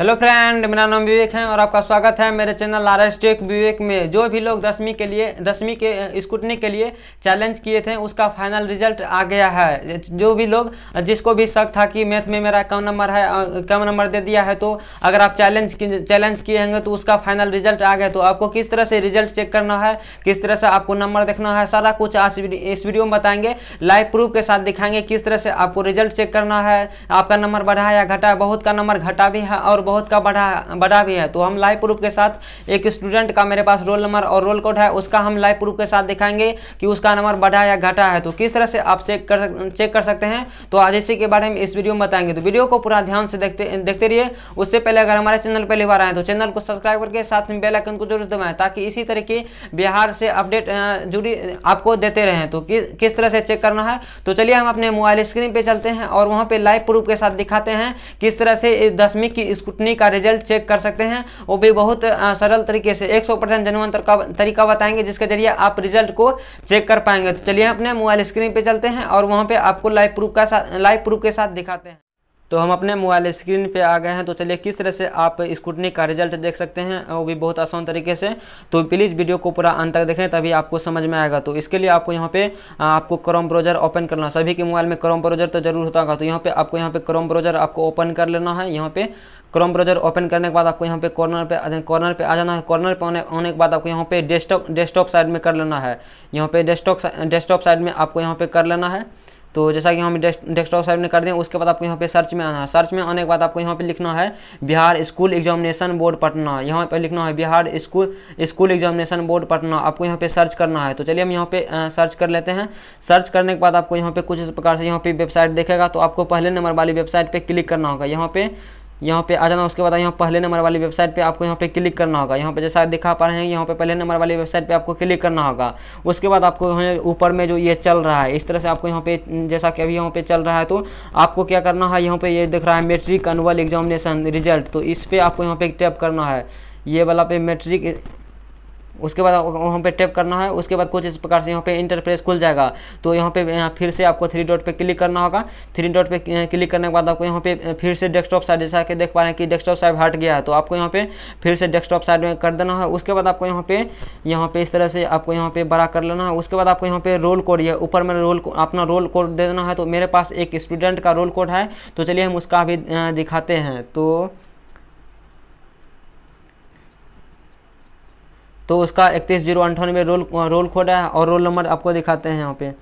hello friend मेरा नाम विवेक है और आपका स्वागत है मेरे channel R S tech Vivek में जो भी लोग दसवीं के लिए दसवीं के स्कूटनी के लिए चैलेंज किए थे उसका फाइनल रिजल्ट आ गया है जो भी लोग जिसको भी शक था कि मैथ में मेरा कम नंबर है कम नंबर दे दिया है तो अगर आप चैलेंज चैलेंज किए होंगे तो उसका फाइनल रिजल्ट आ गया तो आपको किस तरह से रिजल्ट चेक करना है किस तरह से आपको नंबर देखना है सारा कुछ आज इस वीडियो में बताएंगे लाइव प्रूफ के साथ दिखाएंगे किस तरह से आपको रिजल्ट चेक करना है आपका नंबर बढ़ा या घटा बहुत का नंबर घटा भी है और बहुत का बड़ा बड़ा भी है तो हम लाइव प्रूफ के साथ एक स्टूडेंट का मेरे पास रोल नंबर और रोल कोड है उसका हम लाइव प्रूफ के साथ दिखाएंगे कि उसका नंबर बढ़ा या घटा है तो किस तरह से आप चेक कर चेक कर सकते हैं तो आज इसी के बारे में इस वीडियो में बताएंगे तो वीडियो को पूरा ध्यान से देखते देखते रहिए उससे पहले अगर हमारे चैनल पहली बार आए तो चैनल को सब्सक्राइब करके साथ में बेलाइकन को जरूर दबाएं ताकि इसी तरह की बिहार से अपडेट जुड़ी आपको देते रहें तो किस तरह से चेक करना है तो चलिए हम अपने मोबाइल स्क्रीन पर चलते हैं और वहाँ पर लाइव प्रूफ के साथ दिखाते हैं किस तरह से दसवीं की स्कूल कंपनी का रिजल्ट चेक कर सकते हैं वो भी बहुत सरल तरीके से 100 परसेंट जनवन तरीका बताएंगे जिसके जरिए आप रिजल्ट को चेक कर पाएंगे तो चलिए अपने मोबाइल स्क्रीन पर चलते हैं और वहाँ पर आपको लाइव प्रूफ का लाइव प्रूफ के साथ दिखाते हैं तो हम अपने मोबाइल स्क्रीन पे आ गए हैं तो चलिए किस तरह से आप स्कूटनी का रिजल्ट देख सकते हैं वो भी बहुत आसान तरीके से तो प्लीज़ वीडियो को पूरा अंत तक देखें तभी आपको समझ में आएगा तो इसके लिए आपको यहाँ पे आपको क्रोम ब्राउजर ओपन करना सभी के मोबाइल में क्रोम ब्राउजर तो जरूर होता होगा तो यहाँ पे आपको यहाँ पे क्रोम ब्राउजर आपको ओपन कर लेना है यहाँ पे क्रोम ब्राउजर ओपन करने के बाद आपको यहाँ पे कॉर्नर पे कॉर्नर पे आ जाना है कॉर्नर पे आने आने के बाद आपको यहाँ पे डेस्कटॉप डेस्कटॉप साइड में कर लेना है यहाँ पे डेस्कटॉप डेस्कटॉप साइड में आपको यहाँ पे कर लेना है तो जैसा कि हम डेस्कटॉप साइड में कर दें उसके बाद आपको यहाँ पे सर्च में आना है सर्च में आने के बाद आपको यहाँ पे लिखना है Bihar school examination board Patna यहाँ पे लिखना है Bihar school school examination board Patna आपको यहाँ पे सर्च करना है तो चलिए हम यहाँ पे सर्च कर लेते हैं सर्च करने के बाद आपको यहाँ पे कुछ इस प्रकार से यहाँ पे वेबसाइट देखेगा तो आपको पहले नंबर वाली वेबसाइट पर क्लिक करना होगा यहाँ पे यहाँ पे आ जाना उसके बाद यहाँ पहले नंबर वाली वेबसाइट पे आपको यहाँ पे क्लिक करना होगा यहाँ पे जैसा दिखा पा रहे हैं यहाँ पे पहले नंबर वाली वेबसाइट पे आपको क्लिक करना होगा उसके बाद आपको यहाँ ऊपर में जो ये चल रहा है इस तरह से आपको यहाँ पे जैसा कि अभी यहाँ पे चल रहा है तो आपको क्या करना है यहाँ पे ये दिख रहा है मेट्रिक अनुअल एग्जामिनेशन रिजल्ट तो इस पर आपको यहाँ पे टैप करना है ये वाला पे मेट्रिक उसके बाद वहाँ पे टैप करना है उसके बाद कुछ इस प्रकार से यहाँ पे इंटरप्रेस खुल जाएगा तो यहाँ पे यहाँ फिर से आपको थ्री डॉट पे क्लिक करना होगा थ्री डॉट पे क्लिक करने के बाद आपको यहाँ पे फिर से डेस्कटॉप साइड जैसा कि देख पा रहे हैं कि डेस्कटॉप साइड हट गया है तो आपको यहाँ पे फिर से डेस्कटॉप साइड में कर देना है उसके बाद आपको यहाँ पे यहाँ पे इस तरह से आपको यहाँ पे बड़ा कर लेना है उसके बाद आपको यहाँ पे रोल कोड है ऊपर में रोल अपना रोल कोड दे देना है तो मेरे पास एक स्टूडेंट का रोल कोड है तो चलिए हम उसका भी दिखाते हैं तो तो उसका इकतीस जीरो अंठानवे रोल रोल कोड है और रोल नंबर आपको दिखाते हैं यहाँ पे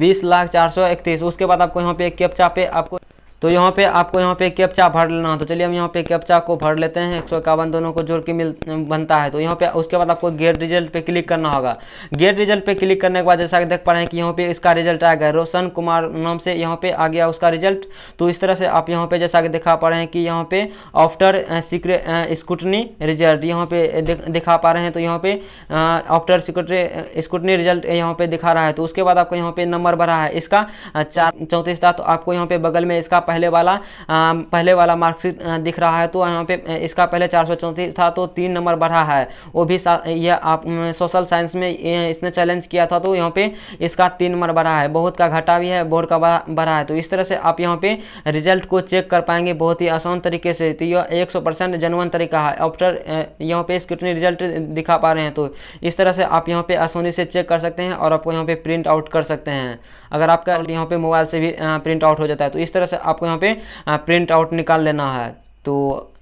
बीस लाख चार सौ इकतीस उसके बाद आपको यहाँ पे कैप्चा पे आपको तो यहाँ पे आपको यहाँ पे कैप्चा भर लेना है तो चलिए हम यहाँ पे कैप्चा को भर लेते हैं एक दोनों को जोड़ के मिल बनता है तो यहाँ पे उसके बाद आपको गेट रिजल्ट पे क्लिक करना होगा गेट रिजल्ट पे क्लिक करने के बाद जैसा कि देख पा रहे हैं कि यहाँ पे इसका रिजल्ट आ गया रोशन कुमार नाम से यहाँ पे आ गया उसका रिजल्ट तो इस तरह से आप यहाँ पे जैसा कि दिखा पा रहे हैं कि यहाँ पे आफ्टर सीक्रेट स्कूटनी रिजल्ट यहाँ पे दिखा पा रहे हैं तो यहाँ पे आफ्टर सीक्रेट स्कूटनी रिजल्ट यहाँ पे दिखा रहा है तो उसके बाद आपको यहाँ पे नंबर भरा है इसका चार चौंतीस था तो आपको यहाँ पे बगल में इसका पहले वाला पहले वाला मार्कशीट दिख रहा है तो यहाँ पे इसका पहले चार था तो तीन नंबर बढ़ा है वो भी यह आप सोशल साइंस में इसने चैलेंज किया था तो यहाँ पे इसका तीन नंबर बढ़ा है बहुत का घाटा भी है बोर्ड का बढ़ा है तो इस तरह से आप यहाँ पे रिजल्ट को चेक कर पाएंगे बहुत ही आसान तरीके से तो यह एक सौ परसेंट जनवन तरीका है ऑफ्टर यहाँ पे स्क्रूटनी रिजल्ट दिखा पा रहे हैं तो इस तरह से आप यहाँ पे आसानी से चेक कर सकते हैं और आपको यहाँ पे प्रिंट आउट कर सकते हैं अगर आपका यहाँ पे मोबाइल से भी प्रिंट आउट हो जाता है तो इस तरह से आप आपको यहाँ पे प्रिंट आउट निकाल लेना है तो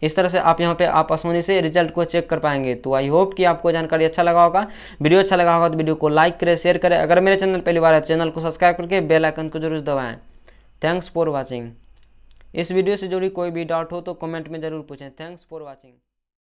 इस तरह से आप यहाँ पे आप आसानी से रिजल्ट को चेक कर पाएंगे तो आई होप कि आपको जानकारी अच्छा लगा होगा वीडियो अच्छा लगा होगा तो वीडियो को लाइक करें शेयर करें अगर मेरे चैनल पहली बार है चैनल तो को सब्सक्राइब करके बेल आइकन को जरूर दबाएं थैंक्स फॉर वॉचिंग इस वीडियो से जुड़ी कोई भी डाउट हो तो कमेंट में जरूर पूछें थैंक्स फॉर वॉचिंग